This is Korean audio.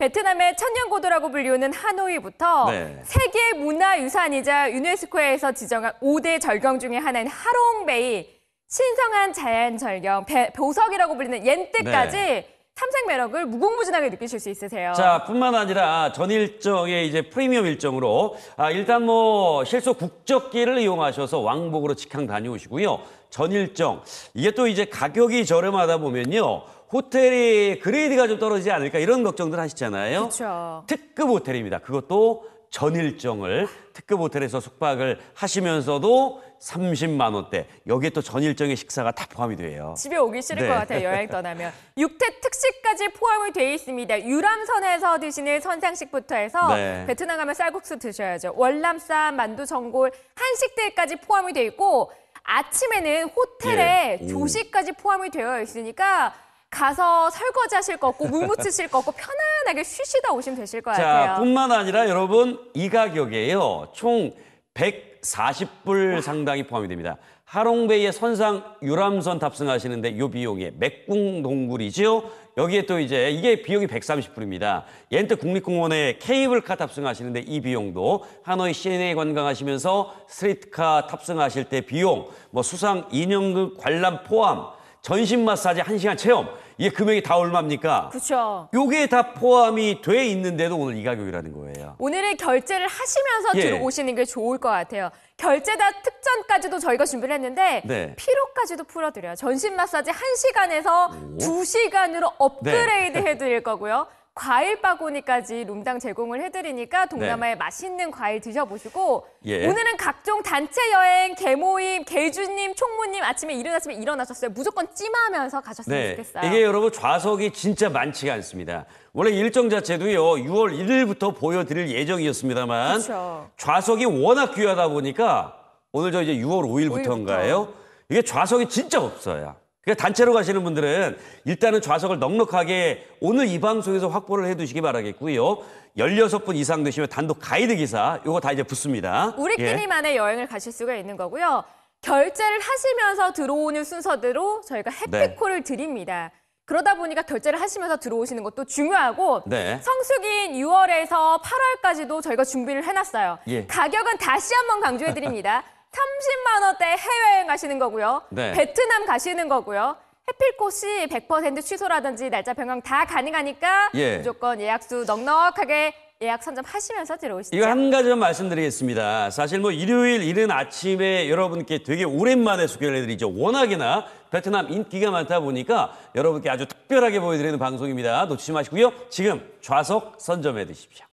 베트남의 천년고도라고 불리우는 하노이부터 네. 세계 문화유산이자 유네스코에서 지정한 5대 절경 중의 하나인 하롱베이, 신성한 자연절경, 보석이라고 불리는 옌뜨까지 네. 탐색 매력을 무궁무진하게 느끼실 수 있으세요. 자, 뿐만 아니라 전 일정에 이제 프리미엄 일정으로 아, 일단 뭐실소 국적기를 이용하셔서 왕복으로 직항 다녀오시고요. 전 일정 이게 또 이제 가격이 저렴하다 보면요. 호텔이 그레이드가 좀 떨어지지 않을까 이런 걱정들 하시잖아요. 그쵸. 특급 호텔입니다. 그것도 전일정을 특급 호텔에서 숙박을 하시면서도 30만 원대 여기에 또 전일정의 식사가 다 포함이 돼요. 집에 오기 싫을 네. 것 같아요. 여행 떠나면. 육태 특식까지 포함이 돼 있습니다. 유람선에서 드시는 선상식부터 해서 네. 베트남 가면 쌀국수 드셔야죠. 월남쌈, 만두, 전골, 한식들까지 포함이 돼 있고 아침에는 호텔에 예. 조식까지 포함이 되어 있으니까 가서 설거지 하실 거 없고 물묻히실 거 없고 편안하게 쉬시다 오시면 되실 거 같아요. 자, 뿐만 아니라 여러분 이 가격에요. 총 140불 와. 상당이 포함이 됩니다. 하롱베이의 선상 유람선 탑승하시는데 요 비용이 맥궁동굴이지요. 여기에 또 이제 이게 비용이 130불입니다. 옌트 국립공원에 케이블카 탑승하시는데 이 비용도 하노이 시내 에 관광하시면서 스트리트카 탑승하실 때 비용, 뭐 수상 인형극 관람 포함 전신 마사지 한시간 체험 이게 금액이 다 얼마입니까? 그렇죠. 요게 다 포함이 돼 있는데도 오늘 이 가격이라는 거예요. 오늘은 결제를 하시면서 예. 들어오시는 게 좋을 것 같아요. 결제다 특전까지도 저희가 준비를 했는데 네. 피로까지도 풀어드려요. 전신 마사지 한시간에서두시간으로 네. 업그레이드 네. 해드릴 거고요. 과일 바구니까지 룸당 제공을 해드리니까 동남아의 네. 맛있는 과일 드셔보시고 예. 오늘은 각종 단체 여행, 개모임, 개주님, 총무님 아침에 일어 아침에 일어나셨어요. 무조건 찜하면서 가셨으면 네. 좋겠어요. 이게 여러분 좌석이 진짜 많지가 않습니다. 원래 일정 자체도요 6월 1일부터 보여드릴 예정이었습니다만 그렇 좌석이 워낙 귀하다 보니까 오늘 저 이제 6월 5일부터인가요? 5일부터. 이게 좌석이 진짜 없어요. 그러니까 단체로 가시는 분들은 일단은 좌석을 넉넉하게 오늘 이 방송에서 확보를 해두시기 바라겠고요. 16분 이상 되시면 단독 가이드 기사 요거 다 이제 붙습니다. 우리끼리만의 예. 여행을 가실 수가 있는 거고요. 결제를 하시면서 들어오는 순서대로 저희가 네. 해피콜을 네. 드립니다. 그러다 보니까 결제를 하시면서 들어오시는 것도 중요하고 네. 성수기인 6월에서 8월까지도 저희가 준비를 해놨어요. 예. 가격은 다시 한번 강조해드립니다. 30만 원대 해외여행 가시는 거고요. 네. 베트남 가시는 거고요. 해필코시 100% 취소라든지 날짜 변경 다 가능하니까 예. 무조건 예약 수 넉넉하게 예약 선점하시면서 들어오시죠. 이거 한 가지만 말씀드리겠습니다. 사실 뭐 일요일 이른 아침에 여러분께 되게 오랜만에 소개를 해드리죠. 워낙이나 베트남 인기가 많다 보니까 여러분께 아주 특별하게 보여드리는 방송입니다. 놓치지 마시고요. 지금 좌석 선점해 드십시오.